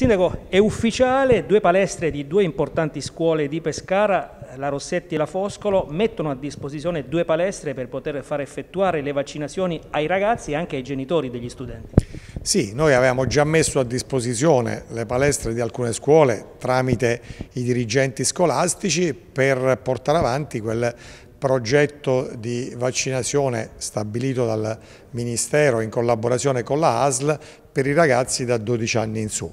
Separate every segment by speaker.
Speaker 1: Sindaco, è ufficiale, due palestre di due importanti scuole di Pescara, la Rossetti e la Foscolo, mettono a disposizione due palestre per poter far effettuare le vaccinazioni ai ragazzi e anche ai genitori degli studenti.
Speaker 2: Sì, noi avevamo già messo a disposizione le palestre di alcune scuole tramite i dirigenti scolastici per portare avanti quel progetto di vaccinazione stabilito dal Ministero in collaborazione con la ASL per i ragazzi da 12 anni in su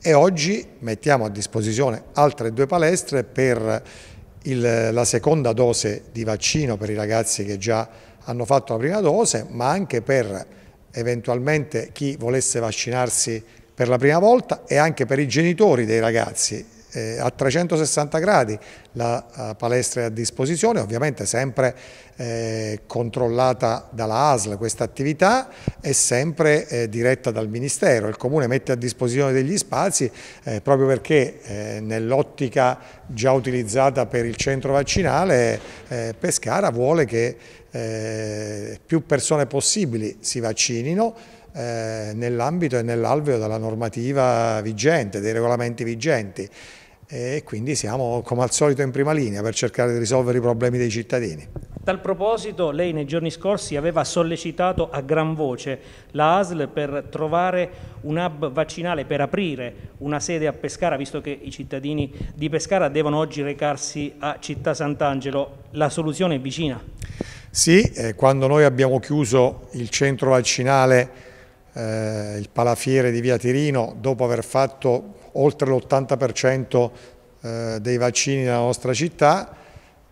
Speaker 2: e oggi mettiamo a disposizione altre due palestre per il, la seconda dose di vaccino per i ragazzi che già hanno fatto la prima dose, ma anche per eventualmente chi volesse vaccinarsi per la prima volta e anche per i genitori dei ragazzi eh, a 360 gradi la eh, palestra è a disposizione, ovviamente sempre eh, controllata dalla ASL questa attività è sempre eh, diretta dal Ministero, il Comune mette a disposizione degli spazi eh, proprio perché eh, nell'ottica già utilizzata per il centro vaccinale Pescara vuole che più persone possibili si vaccinino nell'ambito e nell'alveo della normativa vigente, dei regolamenti vigenti e quindi siamo come al solito in prima linea per cercare di risolvere i problemi dei cittadini.
Speaker 1: A tal proposito lei nei giorni scorsi aveva sollecitato a gran voce la ASL per trovare un hub vaccinale, per aprire una sede a Pescara, visto che i cittadini di Pescara devono oggi recarsi a Città Sant'Angelo. La soluzione è vicina?
Speaker 2: Sì, eh, quando noi abbiamo chiuso il centro vaccinale eh, il palafiere di Via Tirino, dopo aver fatto oltre l'80% eh, dei vaccini nella nostra città,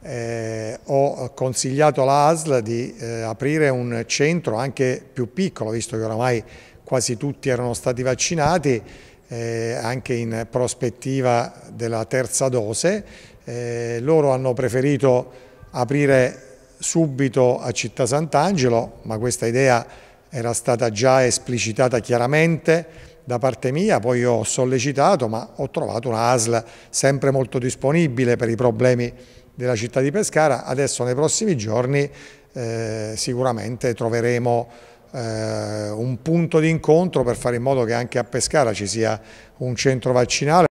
Speaker 2: eh, ho consigliato alla ASL di eh, aprire un centro anche più piccolo, visto che oramai quasi tutti erano stati vaccinati, eh, anche in prospettiva della terza dose. Eh, loro hanno preferito aprire subito a Città Sant'Angelo, ma questa idea era stata già esplicitata chiaramente da parte mia, poi ho sollecitato, ma ho trovato una ASL sempre molto disponibile per i problemi della città di Pescara. Adesso nei prossimi giorni eh, sicuramente troveremo eh, un punto di incontro per fare in modo che anche a Pescara ci sia un centro vaccinale.